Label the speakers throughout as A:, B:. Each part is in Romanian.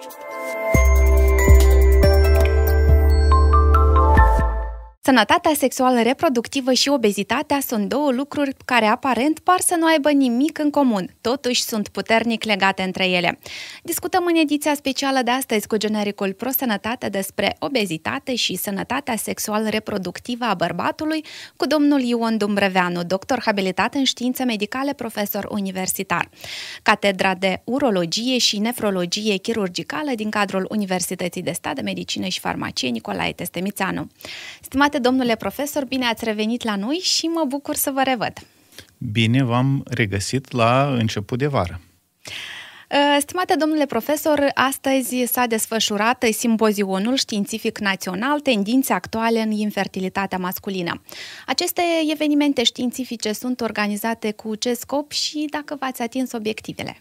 A: Thank you. Sănătatea sexuală reproductivă și obezitatea sunt două lucruri care aparent par să nu aibă nimic în comun, totuși sunt puternic legate între ele. Discutăm în ediția specială de astăzi cu genericul Pro Sănătate despre obezitate și sănătatea sexual reproductivă a bărbatului cu domnul Ion Dumbreveanu, doctor habilitat în științe medicale, profesor universitar. Catedra de urologie și nefrologie chirurgicală din cadrul Universității de Stat de Medicină și Farmacie Nicolae Testemițanu. Stimat sănătate, domnule profesor, bine ați revenit la noi și mă bucur să vă revăd.
B: Bine v-am regăsit la început de vară.
A: Uh, stimate domnule profesor, astăzi s-a desfășurat simpozionul Științific Național Tendințe actuale în infertilitatea masculină. Aceste evenimente științifice sunt organizate cu ce scop și dacă v-ați atins obiectivele?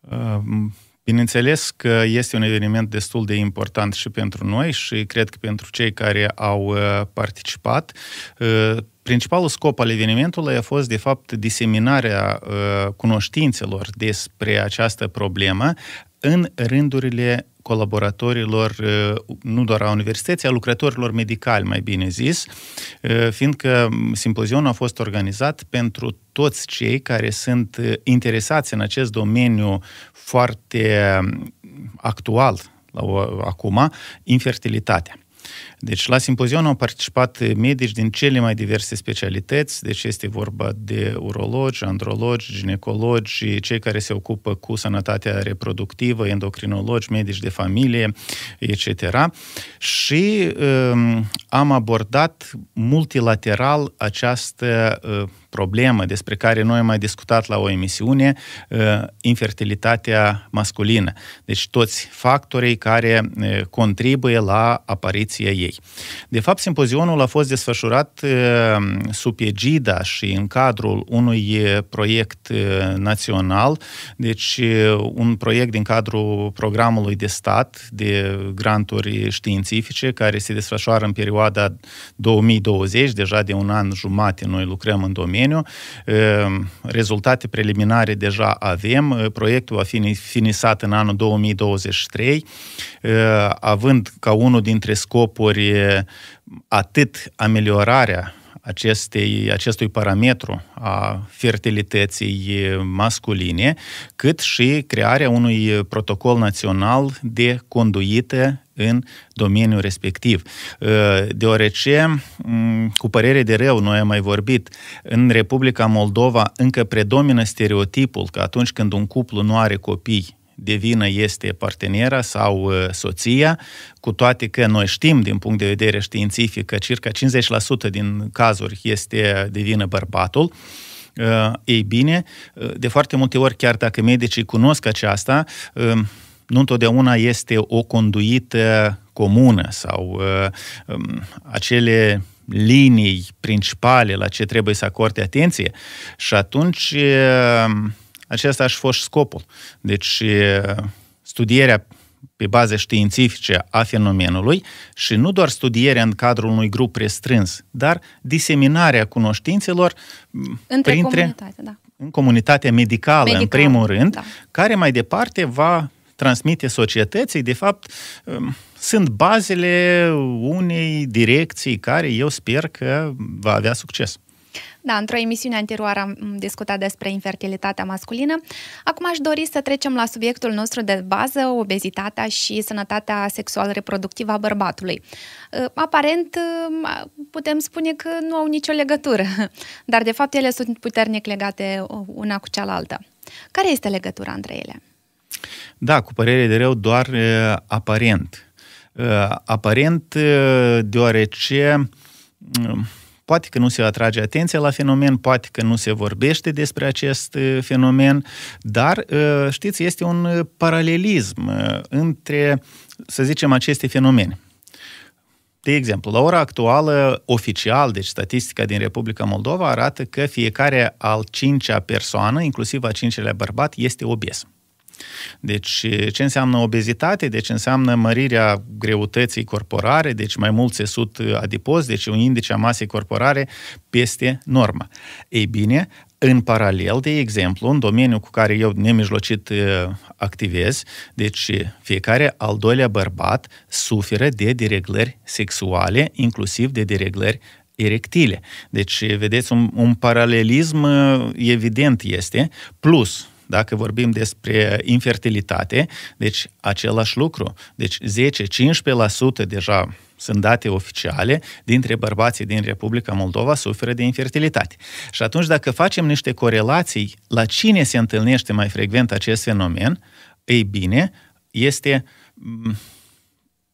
B: Uh, Bineînțeles că este un eveniment destul de important și pentru noi și cred că pentru cei care au uh, participat. Uh, principalul scop al evenimentului a fost, de fapt, diseminarea uh, cunoștințelor despre această problemă, în rândurile colaboratorilor, uh, nu doar a universității, a lucrătorilor medicali, mai bine zis, uh, fiindcă simpozionul a fost organizat pentru toți cei care sunt uh, interesați în acest domeniu foarte um, actual, la o, acum, infertilitatea. Deci la simpozion au participat medici din cele mai diverse specialități, deci este vorba de urologi, andrologi, ginecologi, cei care se ocupă cu sănătatea reproductivă, endocrinologi, medici de familie, etc. Și um, am abordat multilateral această uh, problemă despre care noi am mai discutat la o emisiune, uh, infertilitatea masculină. Deci toți factorii care uh, contribuie la apariția ei ei. De fapt, simpozionul a fost desfășurat eh, sub egida și în cadrul unui eh, proiect eh, național, deci un proiect din cadrul programului de stat de granturi științifice care se desfășoară în perioada 2020, deja de un an jumate noi lucrăm în domeniu. Rezultate preliminare deja avem, proiectul va fi finisat în anul 2023, având ca unul dintre scopuri despre atât ameliorarea acestei, acestui parametru a fertilității masculine, cât și crearea unui protocol național de conduită în domeniul respectiv. Ă, deoarece, cu părere de rău, noi am mai vorbit, în Republica Moldova încă predomină stereotipul că atunci când un cuplu nu are copii, de vină este partenera sau uh, soția, cu toate că noi știm din punct de vedere științific că circa 50% din cazuri este uh, de vină bărbatul, uh, ei bine, de foarte multe ori, chiar dacă medicii cunosc aceasta, nu întotdeauna este o conduită comună sau um, acele linii principale la ce trebuie să acorde atenție și atunci acesta și fost scopul. Deci, studierea pe baze științifice a fenomenului și nu doar studierea în cadrul unui grup restrâns, dar diseminarea cunoștințelor Între printre, comunitate, da. în comunitatea medicală, medicală, în primul rând, da. care mai departe va transmite societății, de fapt, sunt bazele unei direcții care eu sper că va avea succes.
A: Da, într-o emisiune anterioară am discutat despre infertilitatea masculină. Acum aș dori să trecem la subiectul nostru de bază, obezitatea și sănătatea sexual-reproductivă a bărbatului. Uh, aparent, uh, putem spune că nu au nicio legătură, dar de fapt ele sunt puternic legate uh, una cu cealaltă. Care este legătura între ele?
B: Da, cu părere de rău, doar aparent. aparent, deoarece Poate că nu se atrage atenția la fenomen, poate că nu se vorbește despre acest uh, fenomen, dar, uh, știți, este un uh, paralelism între, să zicem, aceste fenomene. De exemplu, la ora actuală, oficial, deci statistica din Republica Moldova arată că fiecare al cincea persoană, inclusiv a cincelea bărbat, este obez. Deci ce înseamnă obezitate? Deci înseamnă mărirea greutății corporare, deci mai mult sesut adipos, deci un indice a masei corporare peste normă. Ei bine, în paralel, de exemplu, în domeniul cu care eu nemijlocit activez, deci fiecare al doilea bărbat suferă de dereglări sexuale, inclusiv de dereglări erectile. Deci, vedeți, un, un paralelism evident este, plus dacă vorbim despre infertilitate, deci același lucru. Deci 10-15% deja sunt date oficiale, dintre bărbații din Republica Moldova suferă de infertilitate. Și atunci, dacă facem niște corelații la cine se întâlnește mai frecvent acest fenomen, ei bine, este mm,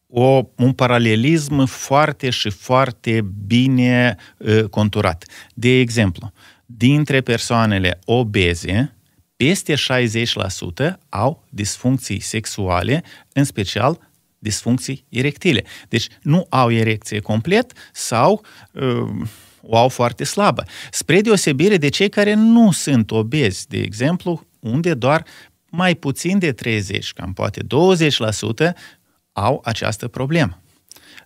B: o, un paralelism foarte și foarte bine ă, conturat. De exemplu, dintre persoanele obeze, peste 60% au disfuncții sexuale, în special disfuncții erectile. Deci nu au erecție complet sau uh, o au foarte slabă. Spre deosebire de cei care nu sunt obezi, de exemplu, unde doar mai puțin de 30, cam poate 20% au această problemă.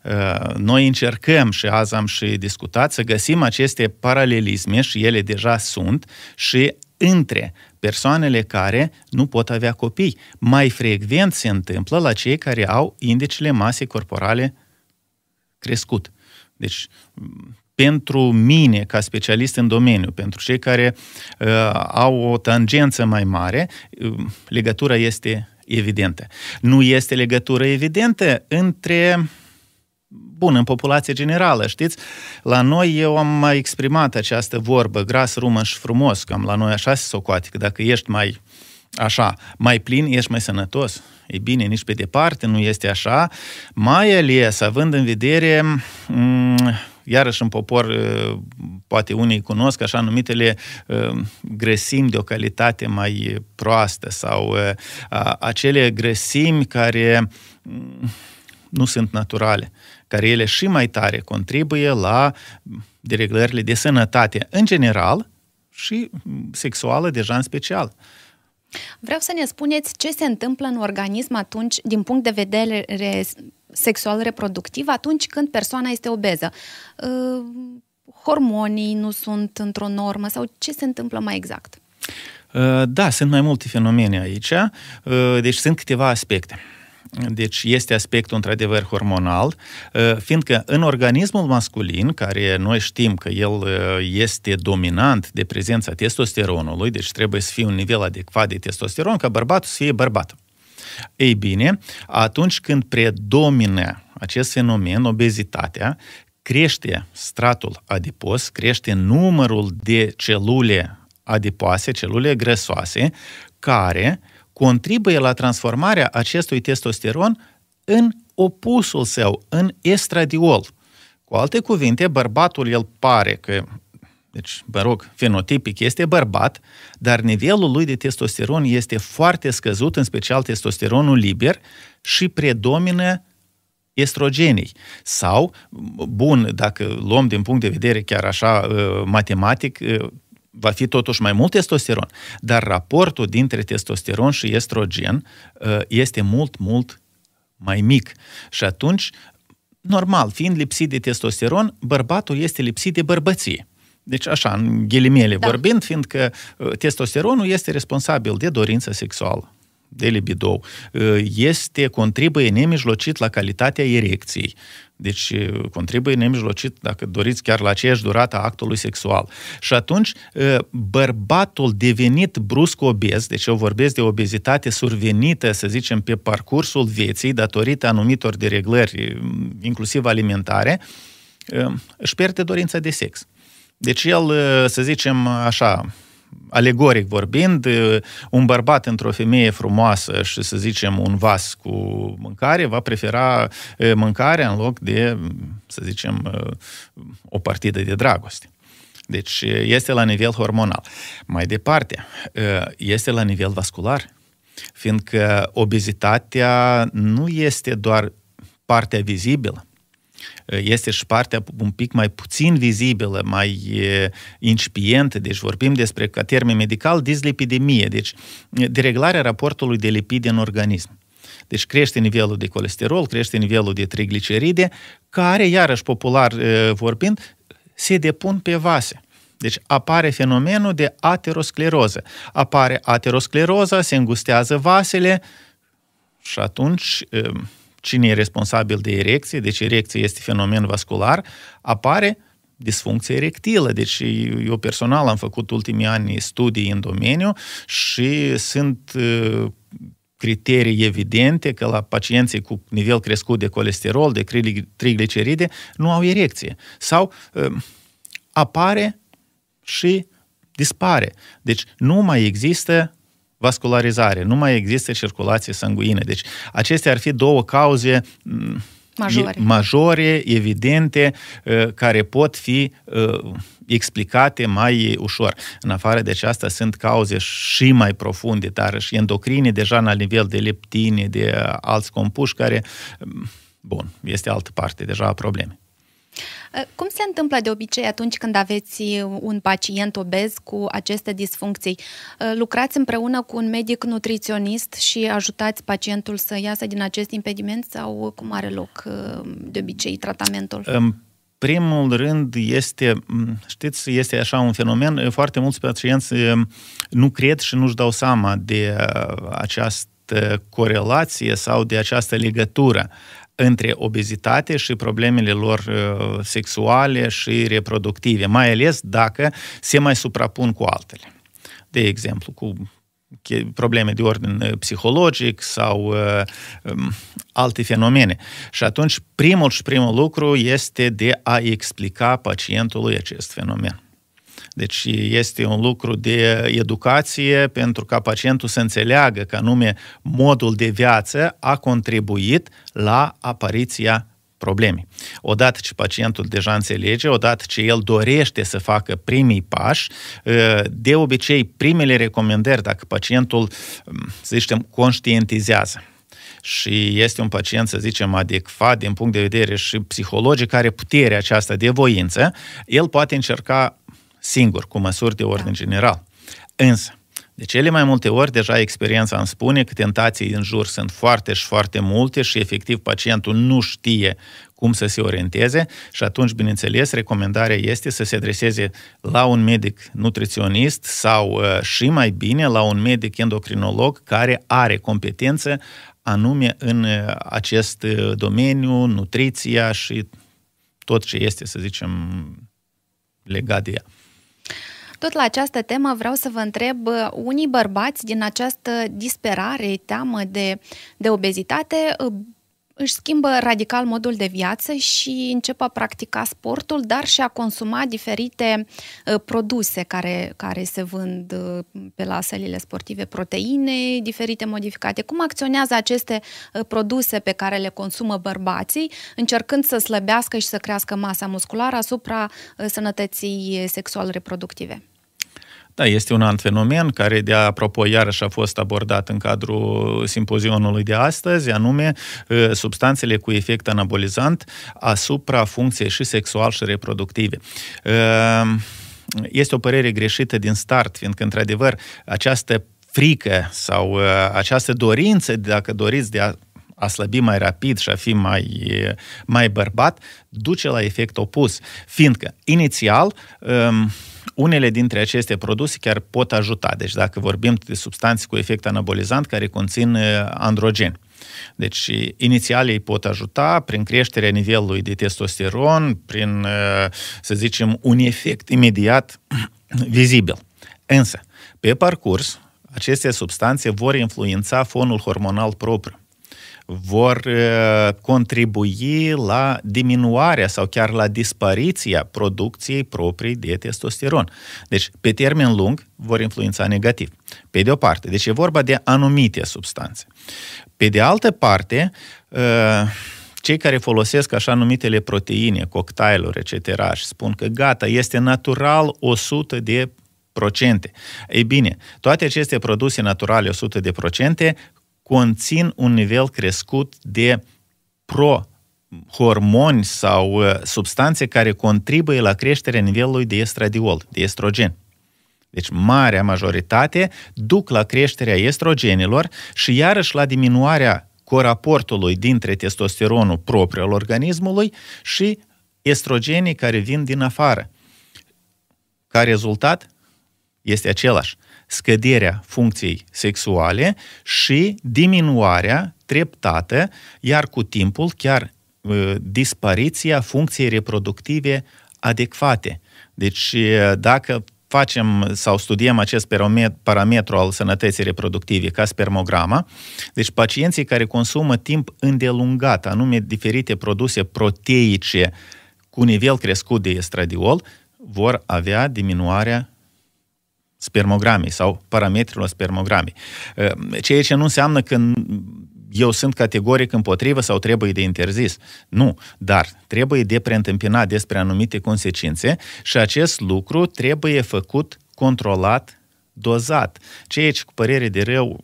B: Uh, noi încercăm și azi am și discutat să găsim aceste paralelisme și ele deja sunt și între persoanele care nu pot avea copii. Mai frecvent se întâmplă la cei care au indicele masei corporale crescut. Deci, pentru mine, ca specialist în domeniu, pentru cei care uh, au o tangență mai mare, uh, legătura este evidentă. Nu este legătură evidentă între bun, în populație generală, știți? La noi eu am mai exprimat această vorbă, gras, rumă și frumos, cam la noi așa se socoate, că dacă ești mai așa, mai plin, ești mai sănătos. E bine, nici pe departe nu este așa, mai ales având în vedere, m- mm, iarăși în popor, poate unii cunosc așa numitele grăsimi de o calitate mai proastă sau acele grăsimi care mm, nu sunt naturale care ele și mai tare contribuie la dereglările de sănătate în general și sexuală deja în special.
A: Vreau să ne spuneți ce se întâmplă în organism atunci, din punct de vedere sexual-reproductiv, atunci când persoana este obeză. Uh, hormonii nu sunt într-o normă sau ce se întâmplă mai exact?
B: Uh, da, sunt mai multe fenomene aici, uh, deci sunt câteva aspecte. Deci este aspectul într-adevăr hormonal, uh, fiindcă în organismul masculin, care noi știm că el uh, este dominant de prezența testosteronului, deci trebuie să fie un nivel adecvat de testosteron ca bărbatul să fie bărbat. Ei bine, atunci când predomine acest fenomen, obezitatea, crește stratul adipos, crește numărul de celule adipoase, celule grăsoase, care uh, contribuie la transformarea acestui testosteron în opusul său, în estradiol. Cu alte cuvinte, bărbatul el pare că deci, mă rog, fenotipic este bărbat, dar nivelul lui de testosteron este foarte scăzut, în special testosteronul liber, și predomină estrogenii. Sau, bun, dacă luăm din punct de vedere chiar așa uh, matematic, uh, va fi totuși mai mult testosteron, dar raportul dintre testosteron și estrogen uh, este mult, mult mai mic. Și atunci, normal, fiind lipsit de testosteron, bărbatul este lipsit de bărbăție. Deci așa, în ghilimele da. vorbind, fiindcă uh, testosteronul este responsabil de dorința sexuală de libidou, uh, este, contribuie nemijlocit la calitatea erecției. Deci uh, contribuie nemijlocit, dacă doriți, chiar la aceeași durată a actului sexual. Și atunci, uh, bărbatul devenit brusc obez, deci eu vorbesc de obezitate survenită, să zicem, pe parcursul vieții, datorită anumitor dereglări, inclusiv alimentare, își pierde dorința de sex. Deci el, să zicem așa, alegoric vorbind, un bărbat într-o femeie frumoasă și, să zicem, un vas cu mâncare, va prefera mâncarea în loc de, să zicem, o partidă de dragoste. Deci este la nivel hormonal. Mai departe, este la nivel vascular, fiindcă obezitatea nu este doar partea vizibilă, Eh, este și partea un pic mai puțin vizibilă, mai eh, incipientă, deci vorbim despre, ca termen medical, dislipidemie, deci eh, dereglarea raportului de lipide în organism. Deci crește nivelul de colesterol, crește nivelul de trigliceride, care, iarăși popular vorbind, se depun pe vase. Deci apare fenomenul de ateroscleroză. Apare ateroscleroza, se îngustează vasele și atunci cine e responsabil de erecție, deci erecție este fenomen vascular, apare disfuncție erectilă. Deci eu personal am făcut ultimii ani studii în domeniu și sunt uh, criterii evidente că la pacienții cu nivel crescut de colesterol, de trigliceride, nu au erecție. Sau uh, apare și dispare. Deci nu mai există vascularizare, nu mai există circulație sanguină. Deci acestea ar fi două cauze majore, majore evidente, ă, care pot fi ă, explicate mai ușor. În afară de aceasta sunt cauze și mai profunde, dar și endocrine, deja la nivel de leptine, de alți compuși care, bun, este altă parte deja a problemei.
A: Ă, cum se întâmplă de obicei atunci când aveți uh, un pacient obez cu aceste disfuncții? Ă, lucrați împreună cu un medic nutriționist și ajutați pacientul să iasă din acest impediment sau cum are loc ă, de obicei tratamentul?
B: Um primul rând este, știți, este așa un fenomen, foarte mulți pacienți nu cred și nu-și dau seama de uh, această corelație sau de această legătură între obezitate și problemele lor uh, sexuale și reproductive, mai ales dacă se mai suprapun cu altele. De exemplu, cu probleme de ordin uh, psihologic sau uh, um, alte fenomene. Și atunci, primul și primul lucru este de a explica pacientului acest fenomen. Deci este un lucru de educație pentru ca pacientul să înțeleagă că anume modul de viață a contribuit la apariția problemei. Odată ce pacientul deja înțelege, odată ce el dorește să facă primii pași, ă, de obicei primele recomandări, dacă pacientul, să zicem, conștientizează, și este un pacient, să zicem, adecvat din punct de vedere și psihologic, are puterea aceasta de voință, el poate încerca singur, cu măsuri de ordin da. general. Însă, de cele mai multe ori, deja experiența îmi spune că tentații în jur sunt foarte și foarte multe și efectiv pacientul nu știe cum să se orienteze și atunci, bineînțeles, recomandarea este să se adreseze la un medic nutriționist sau uh, și mai bine la un medic endocrinolog care are competență anume în uh, acest uh, domeniu, nutriția și tot ce este, să zicem, legat de ea.
A: Tot la această temă vreau să vă întreb, uh, unii bărbați din această disperare, teamă de, de obezitate, uh, își schimbă radical modul de viață și încep a practica sportul, dar și a consuma diferite uh, produse care, care se vând pe la sălile sportive, proteine diferite modificate. Cum acționează aceste produse pe care le consumă bărbații, încercând să slăbească și să crească masa musculară asupra sănătății sexual-reproductive?
B: Da, este un alt fenomen care, de apropo, iarăși a fost abordat în cadrul simpozionului de astăzi, anume ă, substanțele cu efect anabolizant asupra funcției și sexual și reproductive ă, este o părere greșită din start, fiindcă, într-adevăr, această frică sau ă, această dorință, dacă doriți, de a a slăbi mai rapid și a fi mai, mai bărbat, duce la efect opus. Fiindcă, inițial, um, unele dintre aceste produse chiar pot ajuta. Deci dacă vorbim de substanțe cu efect anabolizant care conțin uh, androgen. Deci, inițial ei pot ajuta prin creșterea nivelului de testosteron, prin, uh, să zicem, un efect imediat vizibil. Însă, pe parcurs, aceste substanțe vor influența fonul hormonal propriu vor contribui la diminuarea sau chiar la dispariția producției proprii de testosteron. Deci, pe termen lung, vor influența negativ. Pe de o parte, deci e vorba de anumite substanțe. Pe de altă parte, cei care folosesc așa numitele proteine, cocktailuri, etc., și spun că gata, este natural 100 de procente. Ei bine, toate aceste produse naturale 100% de procente conțin un nivel crescut de pro hormoni sau uh, substanțe care contribuie la creșterea nivelului de estradiol, de estrogen. Deci marea majoritate duc la creșterea estrogenilor și iarăși la diminuarea coraportului dintre testosteronul propriu al organismului și estrogenii care vin din afară. Ca rezultat este același scăderea funcției sexuale și diminuarea treptată, iar cu timpul chiar uh, dispariția funcției reproductive adecvate. Deci uh, dacă facem sau studiem acest parametru al sănătății reproductive ca spermograma, deci pacienții care consumă timp îndelungat, anume diferite produse proteice cu nivel crescut de estradiol, vor avea diminuarea spermogramei sau parametrilor spermogramei. Ehm, ceea ce nu înseamnă că eu sunt categoric împotrivă sau trebuie de interzis. Nu, dar trebuie de preîntâmpinat despre anumite consecințe și acest lucru trebuie făcut controlat, dozat. Ceea ce cu părere de rău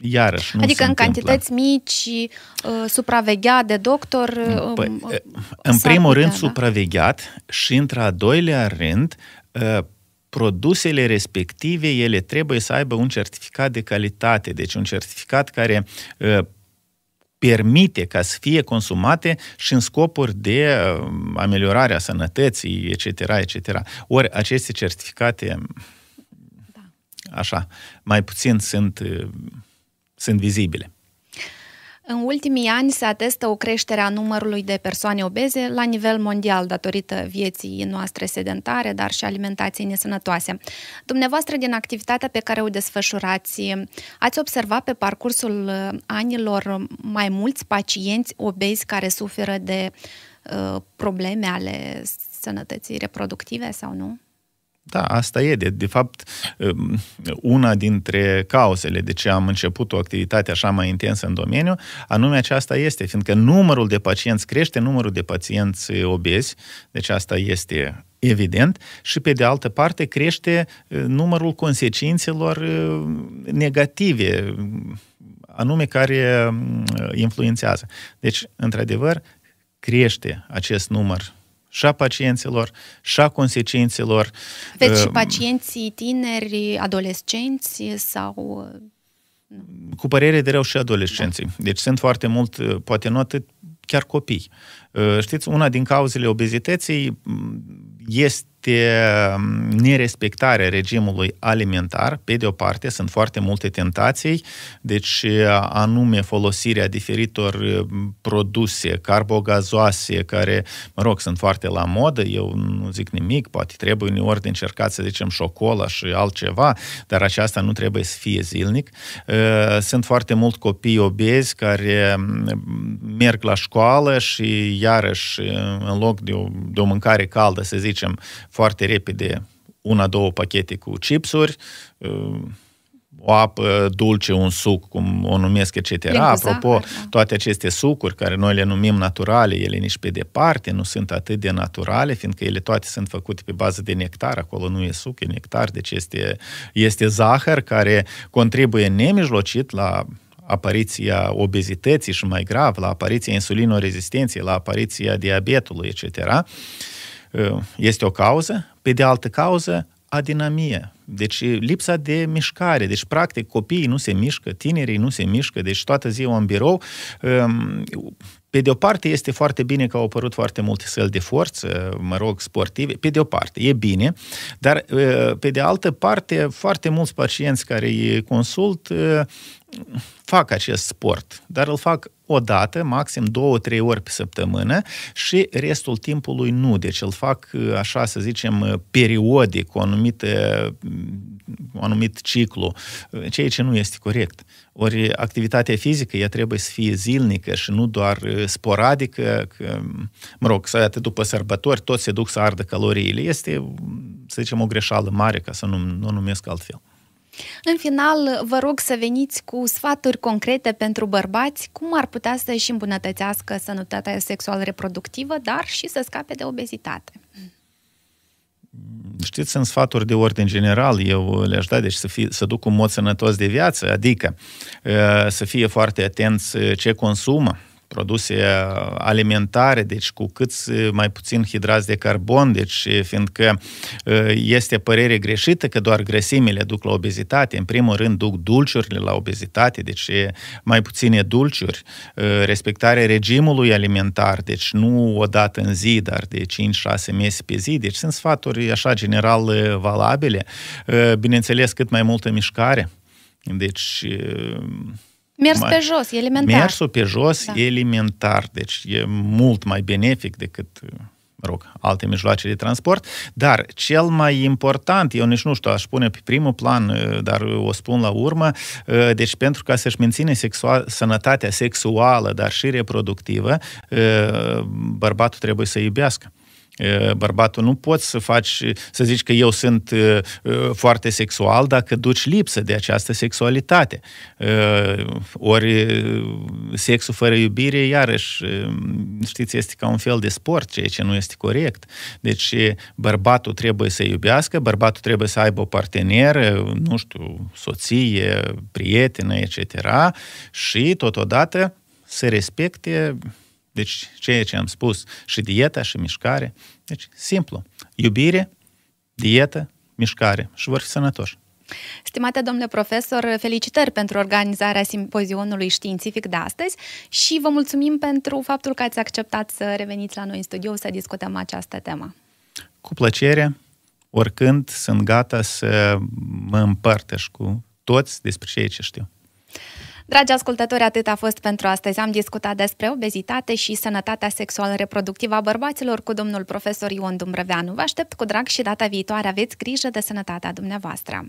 B: iarăși nu Adică
A: în cantități mici, uh, supravegheat de doctor? Mm, uh, păi, um,
B: în primul rând da. supravegheat și într-a doilea rând uh, produsele respective, ele trebuie să aibă un certificat de calitate, deci un certificat care uh, permite ca să fie consumate și în scopuri de uh, ameliorarea sănătății, etc., etc. Ori aceste certificate, da. așa, mai puțin sunt, uh, sunt vizibile.
A: În ultimii ani se atestă o creștere a numărului de persoane obeze la nivel mondial datorită vieții noastre sedentare, dar și alimentației nesănătoase. Dumneavoastră, din activitatea pe care o desfășurați, ați observat pe parcursul uh, anilor mai mulți pacienți obezi care suferă de uh, probleme ale sănătății reproductive sau nu?
B: Da, asta e. De, de fapt, um, una dintre cauzele de ce am început o activitate așa mai intensă în domeniu, anume aceasta este, fiindcă numărul de pacienți crește, numărul de pacienți obezi, deci asta este evident, și pe de altă parte crește uh, numărul consecințelor uh, negative, anume care uh, influențează. Deci, într-adevăr, crește acest număr și a pacienților, și a consecințelor. Aveți și uh,
A: pacienții tineri, adolescenți sau...
B: Uh, Cu părere de rău și adolescenții. Da. Deci sunt foarte mult, uh, poate nu atât, chiar copii. Știți, una din cauzele obezității mm, este este um, nerespectarea regimului alimentar. Pe de o parte, sunt foarte multe tentații, deci uh, anume folosirea diferitor uh, produse carbogazoase, care, mă rog, sunt foarte la modă, eu nu zic nimic, poate trebuie uneori de încercat să zicem șocola și altceva, dar aceasta nu trebuie să fie zilnic. Uh, sunt foarte mult copii obezi care mm, merg la școală și iarăși în loc de o, de o mâncare caldă, să zicem, foarte repede una-două pachete cu chipsuri, uh, o apă dulce, un suc, cum o numesc, etc. Plincu Apropo, zahăr, toate aceste sucuri, care noi le numim naturale, ele nici pe departe nu sunt atât de naturale, fiindcă ele toate sunt făcute pe bază de nectar, acolo nu e suc, e nectar, deci este, este zahăr care contribuie nemijlocit la apariția obezității și mai grav, la apariția insulinorezistenței, la apariția diabetului, etc. Ă, este o cauză, pe de altă cauză, adinamie. Deci lipsa de mișcare. Deci, practic, copiii nu se mișcă, tinerii nu se mișcă, deci toată ziua în birou. Pe de o parte este foarte bine că au apărut foarte multe săli de forță, mă rog, sportive, pe de o parte e bine, dar ă, pe de altă parte foarte mulți pacienți care îi consult ă, fac acest sport, dar îl fac o dată, maxim două, trei ori pe săptămână și restul timpului nu. Deci îl fac, așa să zicem, periodic, o anumită, un mm, anumit ciclu, ceea ce nu este corect. Ori activitatea fizică, ea trebuie să fie zilnică și nu doar uh, sporadică, că, mm, mă rog, să după sărbători toți se duc să ardă caloriile. Este, mm, să zicem, o greșeală mare, ca să nu, nu numesc altfel.
A: În final, vă rog să veniți cu sfaturi concrete pentru bărbați, cum ar putea să își îmbunătățească sănătatea sexual-reproductivă, dar și să scape de obezitate.
B: Mm, știți, sunt sfaturi de ordin general, eu le-aș da, deci să, fie, să duc un mod sănătos de viață, adică uh, să fie foarte atenți uh, ce consumă, produse alimentare, deci cu cât mai puțin hidrați de carbon, deci fiindcă uh, este părere greșită că doar grăsimile duc la obezitate. În primul rând duc dulciurile la obezitate, deci mai puține dulciuri, uh, respectarea regimului alimentar, deci nu o dată în zi, dar de 5-6 mese pe zi, deci sunt sfaturi așa general uh, valabile. Bineînțeles, cât mai multă mișcare, deci
A: Mers mai, pe jos, elementar. Mersul
B: pe jos, da. elementar. Deci e mult mai benefic decât mă rog, alte mijloace de transport, dar cel mai important, eu nici nu știu, aș pune pe primul plan, uh, dar o spun la urmă, uh, deci pentru ca să-și menține sexual, sănătatea sexuală, dar și reproductivă, uh, bărbatul trebuie să iubească bărbatul. Nu poți să faci, să zici că eu sunt foarte sexual dacă duci lipsă de această sexualitate. Ori sexul fără iubire, iarăși, știți, este ca un fel de sport, ceea ce nu este corect. Deci bărbatul trebuie să iubească, bărbatul trebuie să aibă o parteneră, nu știu, soție, prietenă, etc. Și totodată să respecte deci, ceea ce am spus, și dieta, și mișcare. Deci, simplu. Iubire, dietă, mișcare și vor fi sănătoși.
A: Stimate domnule profesor, felicitări pentru organizarea simpozionului științific de astăzi și vă mulțumim pentru faptul că ați acceptat să reveniți la noi în studio să discutăm această temă.
B: Cu plăcere, oricând sunt gata să mă împărtăș cu toți despre ceea ce știu.
A: Dragi ascultători, atât a fost pentru astăzi. Am discutat despre obezitate și sănătatea sexuală reproductivă a bărbaților cu domnul profesor Ion Dumbrăveanu. Vă aștept cu drag și data viitoare. Aveți grijă de sănătatea dumneavoastră.